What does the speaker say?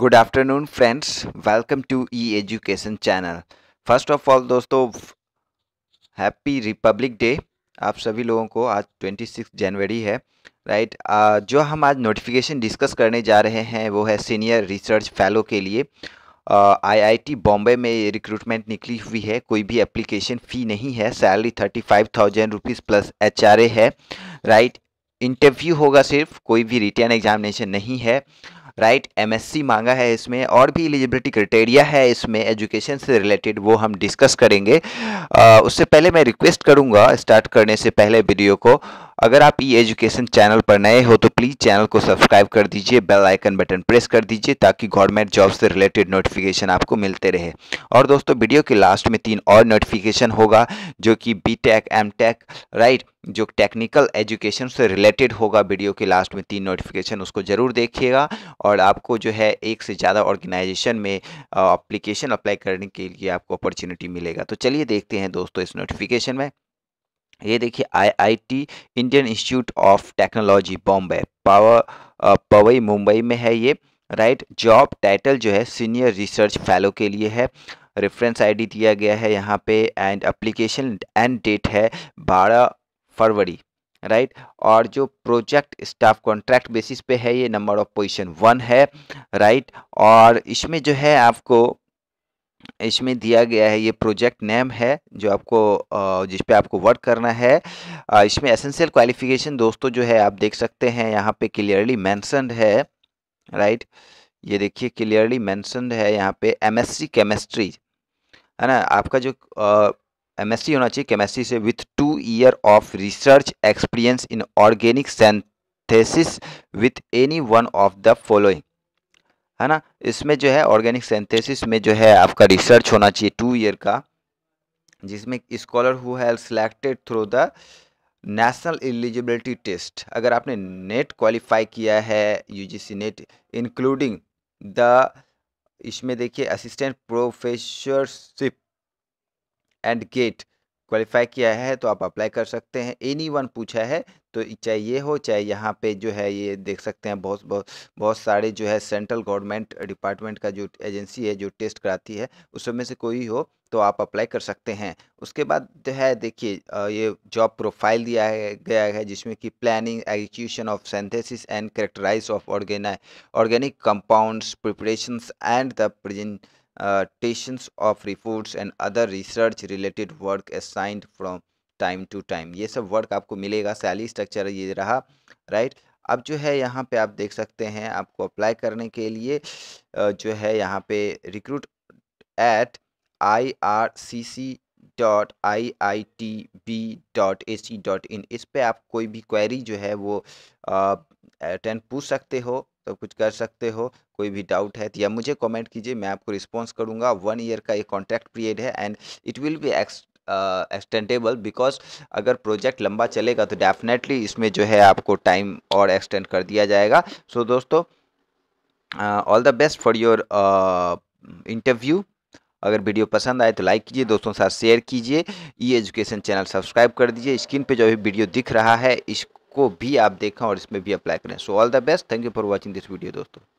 Good afternoon friends welcome to e education channel first of all दोस्तों happy republic day आप सभी लोगों को आज 26 जनवरी है राइट right? जो हम आज नोटिफिकेशन डिस्कस करने जा रहे हैं वो है सीनियर रिसर्च फेलो के लिए आईआईटी बॉम्बे में रिक्रूटमेंट निकली हुई है कोई भी एप्लीकेशन फ़ी नहीं है salary thirty five thousand rupees plus H है राइट right? इंटरव्यू होगा सिर्फ कोई भी रिटर्न एग्जामिनेशन नहीं है राइट एमएससी मांगा है इसमें और भी एलिजिबिलिटी क्राइटेरिया है इसमें एजुकेशन से रिलेटेड वो हम डिस्कस करेंगे आ, उससे पहले मैं रिक्वेस्ट करूँगा स्टार्ट करने से पहले वीडियो को अगर आप ई एजुकेशन चैनल पर नए हो तो प्लीज़ चैनल को सब्सक्राइब कर दीजिए बेल आइकन बटन प्रेस कर दीजिए ताकि गवर्नमेंट जॉब से रिलेटेड नोटिफिकेशन आपको मिलते रहे और दोस्तों वीडियो के लास्ट में तीन और नोटिफिकेशन होगा जो कि B tech M tech right जो टेक्निकल एजुकेशन से रिलेटेड होगा वीडियो के लास्ट में तीन नोटिफिकेशन उसको ज़रूर देखिएगा और आपको जो है एक से ज़्यादा ऑर्गेनाइजेशन में अप्लीकेशन अप्लाई करने के लिए आपको अपॉर्चुनिटी मिलेगा तो चलिए देखते हैं दोस्तों इस नोटिफिकेशन में ये देखिए IIT Indian Institute of Technology Bombay power Powai Mumbai में है ये राइट जॉब टाइटल जो है सीनियर रिसर्च फेलो के लिए है रेफरेंस आईडी दिया गया है यहाँ पे एंड अप्लीकेशन एंड डेट है बारह फरवरी राइट right? और जो प्रोजेक्ट स्टाफ कॉन्ट्रैक्ट बेसिस पे है ये नंबर ऑफ पोजीशन वन है राइट right? और इसमें जो है आपको इसमें दिया गया है ये प्रोजेक्ट नेम है जो आपको जिस पे आपको वर्क करना है इसमें एसेंशियल क्वालिफिकेशन दोस्तों जो है आप देख सकते हैं यहाँ पे क्लियरली मैंसनड है राइट ये देखिए क्लियरली मैंसन है यहाँ पे एमएससी केमिस्ट्री है ना आपका जो एमएससी होना चाहिए केमिस्ट्री से with two year of research experience in organic synthesis with any one of the following है ना इसमें जो है ऑर्गेनिक सेंथेसिस में जो है आपका रिसर्च होना चाहिए टू ईयर का जिसमें स्कॉलर हु है selected through the national eligibility test अगर आपने नेट क्वालिफाई किया है यूजीसी नेट इंक्लूडिंग द इसमें देखिए assistant professorship and GATE qualify किया है तो आप अप्लाई कर सकते हैं एनी वन पूछा है तो चाहे ये हो चाहे यहाँ पे जो है ये देख सकते हैं बहुत बहुत बहुत सारे जो है सेंट्रल गवर्नमेंट डिपार्टमेंट का जो एजेंसी है जो टेस्ट कराती है उसमें से कोई हो तो आप अप्लाई कर सकते हैं उसके बाद जो तो है देखिए ये जॉब प्रोफाइल दिया है, गया है जिसमें कि planning execution of synthesis and characterize of ऑर्गेना organic compounds preparation and the presentations of reports and other research related work assigned from time to time ये सब वर्क आपको मिलेगा सैली स्ट्रक्चर ये रहा राइट अब जो है यहाँ पे आप देख सकते हैं आपको अप्लाई करने के लिए जो है यहाँ पे recruit at I R C C dot I I T B dot A C dot in इस पर आप कोई भी क्वेरी जो है वो अटेंड पूछ सकते हो तो कुछ कर सकते हो कोई भी डाउट है तो या मुझे कमेंट कीजिए मैं आपको रिस्पांस करूंगा वन ईयर का ये कॉन्ट्रैक्ट पीरियड है and it will be extendable because अगर प्रोजेक्ट लंबा चलेगा तो डेफिनेटली इसमें जो है आपको टाइम और एक्सटेंड कर दिया जाएगा सो so, दोस्तों all the best for your interview अगर वीडियो पसंद आए तो लाइक कीजिए दोस्तों के साथ शेयर कीजिए ई एजुकेशन चैनल सब्सक्राइब कर दीजिए स्क्रीन पे जो भी वीडियो दिख रहा है इसको भी आप देखें और इसमें भी अप्लाई करें so all the best thank you for watching this video दोस्तों